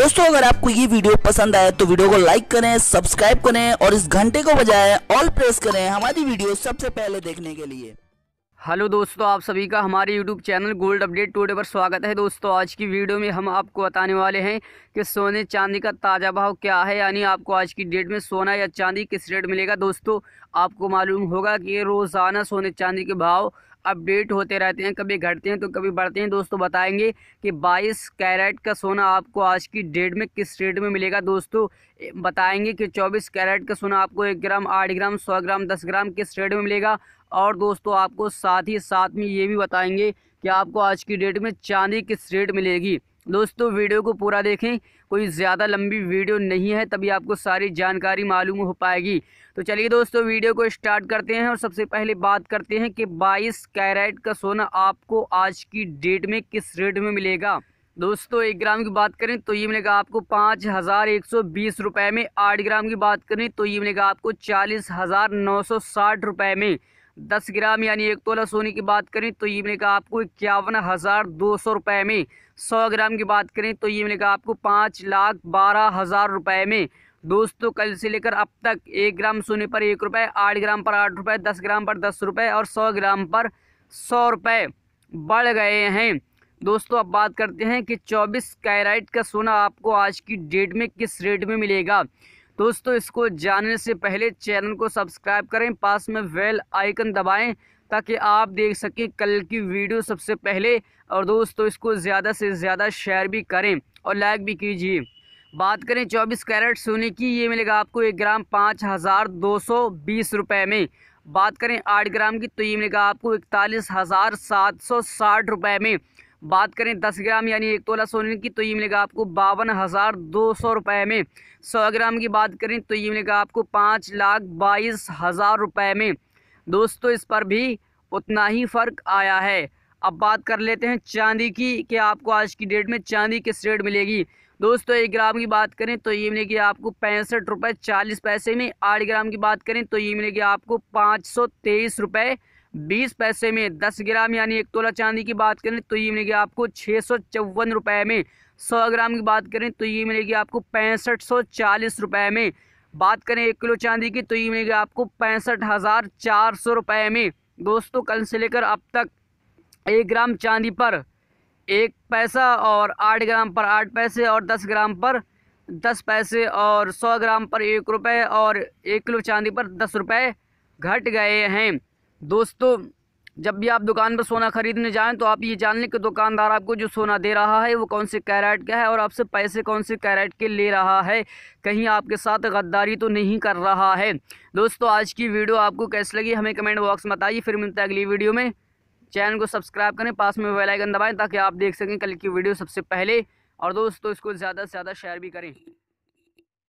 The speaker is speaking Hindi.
दोस्तों अगर आपको ये वीडियो पसंद आए तो वीडियो को लाइक करें सब्सक्राइब करें और इस घंटे को बजाय ऑल प्रेस करें हमारी वीडियो सबसे पहले देखने के लिए हेलो दोस्तों आप सभी का हमारे YouTube channel gold update today पर स्वागत है दोस्तों आज की वीडियो में हम आपको बताने वाले हैं कि सोने चांदी का ताज़ा भाव क्या है यानी आपको आज की डेट में सोना या चांदी किस रेट मिलेगा दोस्तों आपको मालूम होगा कि रोज़ाना सोने चांदी के भाव अपडेट होते रहते हैं कभी घटते हैं तो कभी बढ़ते हैं दोस्तों बताएंगे कि 22 कैरेट का सोना आपको आज की डेट में किस रेट में मिलेगा दोस्तों बताएंगे कि 24 कैरेट का सोना आपको एक ग्राम आठ ग्राम सौ ग्राम दस ग्राम किस रेट में मिलेगा और दोस्तों आपको साथ ही साथ में ये भी बताएंगे कि आपको आज की डेट में चांदी किस रेट मिलेगी दोस्तों वीडियो को पूरा देखें कोई ज़्यादा लंबी वीडियो नहीं है तभी आपको सारी जानकारी मालूम हो पाएगी तो चलिए दोस्तों वीडियो को स्टार्ट करते हैं और सबसे पहले बात करते हैं कि 22 कैरेट का सोना आपको आज की डेट में किस रेट में मिलेगा दोस्तों एक ग्राम की बात करें तो ये मिलेगा आपको पाँच हज़ार एक सौ बीस रुपये में आठ ग्राम की बात करें तो ये मिलेगा आपको चालीस हज़ार नौ सौ साठ में दस ग्राम यानी एक तोला सोने की बात करें तो ये मिलेगा आपको इक्यावन हज़ार दो सौ रुपये में सौ ग्राम की बात करें तो ये मिलेगा आपको पाँच लाख बारह हज़ार रुपये में दोस्तों कल से लेकर अब तक एक ग्राम सोने पर एक रुपये आठ ग्राम पर आठ रुपये दस ग्राम पर दस रुपये और सौ ग्राम पर सौ रुपये बढ़ गए हैं दोस्तों अब बात करते हैं कि चौबीस कैराइट का सोना आपको आज की डेट में किस रेट में मिलेगा दोस्तों इसको जानने से पहले चैनल को सब्सक्राइब करें पास में वेल आइकन दबाएं ताकि आप देख सकें कल की वीडियो सबसे पहले और दोस्तों इसको ज़्यादा से ज़्यादा शेयर भी करें और लाइक भी कीजिए बात करें 24 कैरेट सोने की ये मिलेगा आपको एक ग्राम पाँच हज़ार दो सौ बीस रुपये में बात करें आठ ग्राम की तो ये मिलेगा आपको इकतालीस हज़ार सात सौ साठ रुपये में बात करें दस ग्राम यानी एक तोला सोने की तो ये मिलेगा आपको बावन हज़ार दो सौ रुपये में सौ ग्राम की बात करें तो ये मिलेगा आपको पाँच लाख बाईस हज़ार रुपये में दोस्तों इस पर भी उतना ही फ़र्क आया है अब बात कर लेते हैं चांदी की कि आपको आज की डेट में चांदी किस रेट मिलेगी दोस्तों एक ग्राम की बात करें तो ये मिलेगी आपको पैंसठ रुपये चालीस पैसे में आठ ग्राम की बात करें तो ये मिलेगी आपको पाँच सौ तेईस रुपये बीस पैसे में दस ग्राम यानी एक तोला चांदी की बात करें तो ये मिलेगी आपको छः सौ चौवन रुपये में सौ ग्राम की बात करें तो ये मिलेगी आपको पैंसठ सौ चालीस रुपये में बात करें एक किलो चांदी की तो ये मिलेगी आपको पैंसठ हज़ार चार सौ रुपये में दोस्तों कल से लेकर अब तक एक ग्राम चांदी पर एक पैसा और आठ ग्राम पर आठ पैसे और दस ग्राम पर दस पैसे और सौ ग्राम पर एक रुपये और एक किलो चांदी पर दस रुपये घट गए हैं दोस्तों जब भी आप दुकान पर सोना खरीदने जाएं तो आप ये जान लें कि दुकानदार आपको जो सोना दे रहा है वो कौन से कैरेट का है और आपसे पैसे कौन से कैरेट के ले रहा है कहीं आपके साथ गद्दारी तो नहीं कर रहा है दोस्तों आज की वीडियो आपको कैसी लगी हमें कमेंट बॉक्स में बताइए फिर मिलते हैं अगली वीडियो में चैनल को सब्सक्राइब करें पास में बेलाइकन दबाएँ ताकि आप देख सकें कल की वीडियो सबसे पहले और दोस्तों इसको ज़्यादा से ज़्यादा शेयर भी करें